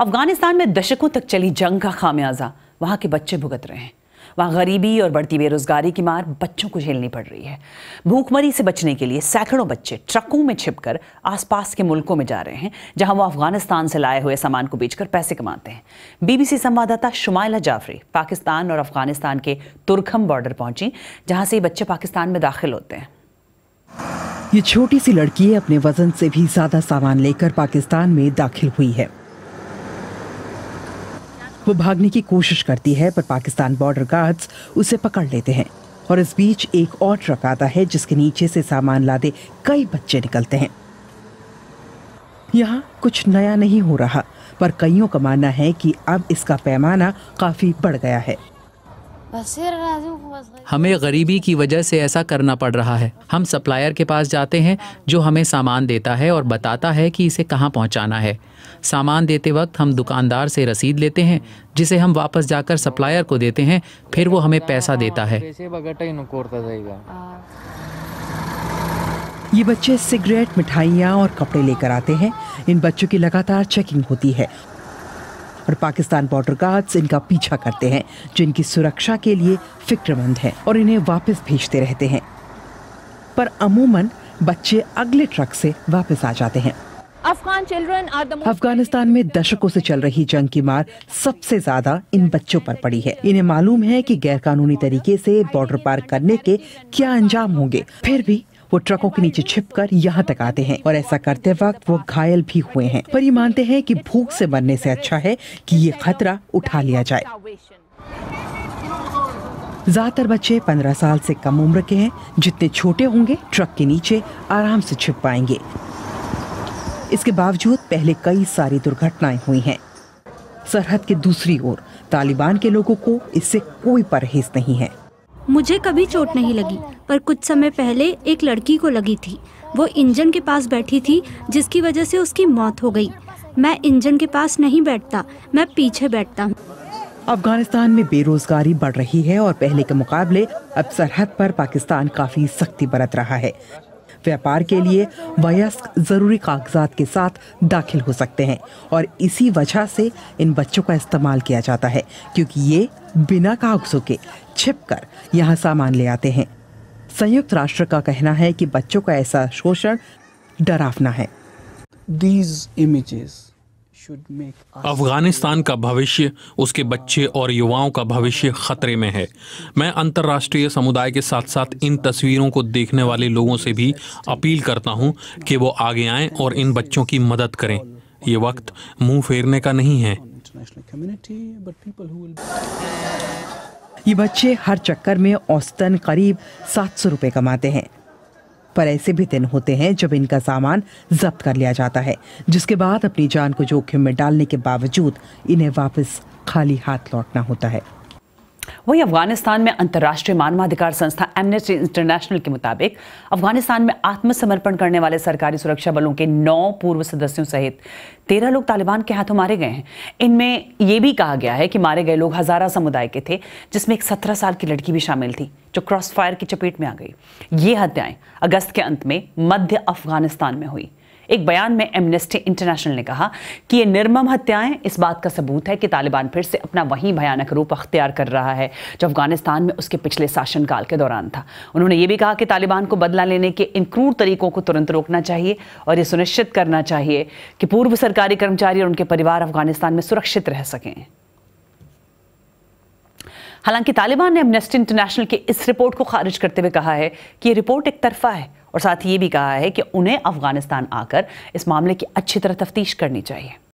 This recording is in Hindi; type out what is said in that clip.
अफगानिस्तान में दशकों तक चली जंग का खामियाजा वहाँ के बच्चे भुगत रहे हैं वहाँ गरीबी और बढ़ती बेरोजगारी की मार बच्चों को झेलनी पड़ रही है भूखमरी से बचने के लिए सैकड़ों बच्चे ट्रकों में छिपकर आसपास के मुल्कों में जा रहे हैं जहाँ वो अफगानिस्तान से लाए हुए सामान को बेचकर पैसे कमाते हैं बीबीसी संवाददाता शुमाइला जाफरी पाकिस्तान और अफगानिस्तान के तुर्खम बॉर्डर पहुंची जहाँ से ये बच्चे पाकिस्तान में दाखिल होते हैं ये छोटी सी लड़की अपने वजन से भी ज्यादा सामान लेकर पाकिस्तान में दाखिल हुई है वो भागने की कोशिश करती है पर पाकिस्तान बॉर्डर गार्ड्स उसे पकड़ लेते हैं और इस बीच एक और ट्रक आता है जिसके नीचे से सामान लादे कई बच्चे निकलते हैं यहाँ कुछ नया नहीं हो रहा पर कईयों का मानना है कि अब इसका पैमाना काफ़ी बढ़ गया है हमें गरीबी की वजह से ऐसा करना पड़ रहा है हम सप्लायर के पास जाते हैं जो हमें सामान देता है और बताता है कि इसे कहाँ पहुँचाना है सामान देते वक्त हम दुकानदार से रसीद लेते हैं जिसे हम वापस जाकर सप्लायर को देते हैं फिर वो हमें पैसा देता है ये बच्चे सिगरेट मिठाइयाँ और कपड़े लेकर आते हैं इन बच्चों की लगातार चेकिंग होती है और पाकिस्तान बॉर्डर गार्ड्स इनका पीछा करते हैं जो इनकी सुरक्षा के लिए फिक्रमंद हैं और इन्हें वापस भेजते रहते हैं पर अमूमन बच्चे अगले ट्रक से वापस आ जाते हैं अफगानिस्तान में दशकों से चल रही जंग की मार सबसे ज्यादा इन बच्चों पर पड़ी है इन्हें मालूम है कि गैरकानूनी तरीके से बॉर्डर पार करने के क्या अंजाम होंगे फिर भी वो ट्रकों के नीचे छिप कर यहाँ तक आते हैं और ऐसा करते वक्त वो घायल भी हुए हैं पर ये मानते हैं कि भूख से मरने से अच्छा है कि ये खतरा उठा लिया जाए ज्यादातर बच्चे 15 साल से कम उम्र के हैं जितने छोटे होंगे ट्रक के नीचे आराम से छिप पाएंगे इसके बावजूद पहले कई सारी दुर्घटनाएं हुई हैं सरहद के दूसरी ओर तालिबान के लोगों को इससे कोई परहेज नहीं है मुझे कभी चोट नहीं लगी पर कुछ समय पहले एक लड़की को लगी थी वो इंजन के पास बैठी थी जिसकी वजह से उसकी मौत हो गई मैं इंजन के पास नहीं बैठता मैं पीछे बैठता हूँ अफगानिस्तान में बेरोजगारी बढ़ रही है और पहले के मुकाबले अब सरहद पर पाकिस्तान काफी सख्ती बरत रहा है व्यापार के लिए वयस्क ज़रूरी कागजात के साथ दाखिल हो सकते हैं और इसी वजह से इन बच्चों का इस्तेमाल किया जाता है क्योंकि ये बिना कागजों के छिप कर यहाँ सामान ले आते हैं संयुक्त राष्ट्र का कहना है कि बच्चों का ऐसा शोषण डरावना है these images अफगानिस्तान का भविष्य उसके बच्चे और युवाओं का भविष्य खतरे में है मैं अंतर्राष्ट्रीय समुदाय के साथ साथ इन तस्वीरों को देखने वाले लोगों से भी अपील करता हूं कि वो आगे आएं और इन बच्चों की मदद करें ये वक्त मुंह फेरने का नहीं है ये बच्चे हर चक्कर में औसतन करीब सात सौ रुपये कमाते हैं पर ऐसे भी दिन होते हैं जब इनका सामान जब्त कर लिया जाता है जिसके बाद अपनी जान को जोखिम में डालने के बावजूद इन्हें वापस खाली हाथ लौटना होता है वहीं अफगानिस्तान में अंतर्राष्ट्रीय मानवाधिकार संस्था एमनेस्टी इंटरनेशनल के मुताबिक अफगानिस्तान में आत्मसमर्पण करने वाले सरकारी सुरक्षा बलों के नौ पूर्व सदस्यों सहित तेरह लोग तालिबान के हाथों मारे गए हैं इनमें यह भी कहा गया है कि मारे गए लोग हजारा समुदाय के थे जिसमें एक सत्रह साल की लड़की भी शामिल थी जो क्रॉस फायर की चपेट में आ गई ये हत्याएं अगस्त के अंत में मध्य अफगानिस्तान में हुई एक बयान में एमनेस्टी इंटरनेशनल ने कहा कि ये निर्मम हत्याएं इस बात का सबूत है कि तालिबान फिर से अपना वही भयानक रूप अख्तियार कर रहा है जो अफगानिस्तान में उसके पिछले शासनकाल के दौरान था उन्होंने ये भी कहा कि तालिबान को बदला लेने के इन क्रूर तरीकों को तुरंत रोकना चाहिए और ये सुनिश्चित करना चाहिए कि पूर्व सरकारी कर्मचारी और उनके परिवार अफगानिस्तान में सुरक्षित रह सकें हालांकि तालिबान ने एमनेस्टी इंटरनेशनल की इस रिपोर्ट को खारिज करते हुए कहा है कि ये रिपोर्ट एक तरफा है और साथ ही ये भी कहा है कि उन्हें अफगानिस्तान आकर इस मामले की अच्छी तरह तफ्तीश करनी चाहिए